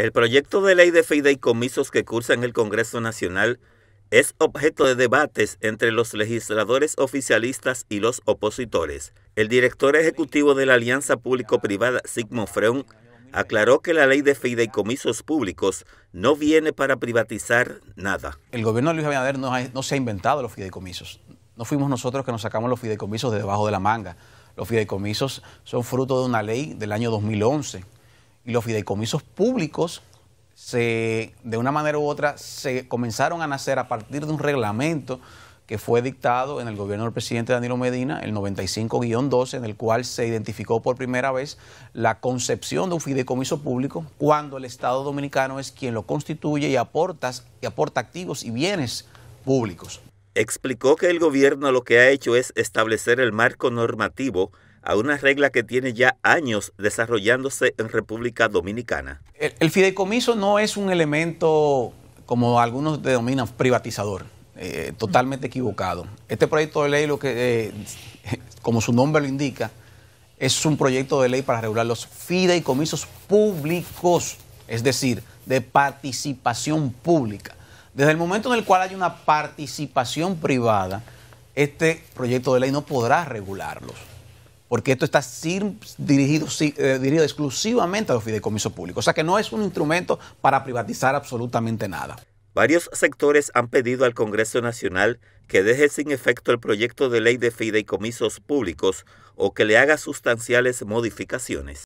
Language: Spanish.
El proyecto de ley de fideicomisos que cursa en el Congreso Nacional es objeto de debates entre los legisladores oficialistas y los opositores. El director ejecutivo de la Alianza Público-Privada, Sigmund Freund, aclaró que la ley de fideicomisos públicos no viene para privatizar nada. El gobierno de Luis Abinader no, no se ha inventado los fideicomisos. No fuimos nosotros que nos sacamos los fideicomisos de debajo de la manga. Los fideicomisos son fruto de una ley del año 2011 y los fideicomisos públicos se, de una manera u otra se comenzaron a nacer a partir de un reglamento que fue dictado en el gobierno del presidente Danilo Medina, el 95-12, en el cual se identificó por primera vez la concepción de un fideicomiso público cuando el Estado dominicano es quien lo constituye y, y aporta activos y bienes públicos. Explicó que el gobierno lo que ha hecho es establecer el marco normativo a una regla que tiene ya años desarrollándose en República Dominicana. El, fideicomiso no es un elemento, como algunos denominan, privatizador, eh, totalmente equivocado. Este proyecto de ley, lo que, eh, como su nombre lo indica, es un proyecto de ley para regular los fideicomisos públicos, es decir, de participación pública. Desde el momento en el cual hay una participación privada, este proyecto de ley no podrá regularlos porque esto está eh, dirigido, exclusivamente a los fideicomisos públicos. O sea que no es un instrumento para privatizar absolutamente nada. Varios sectores han pedido al Congreso Nacional que deje sin efecto el proyecto de ley de fideicomisos públicos o que le haga sustanciales modificaciones.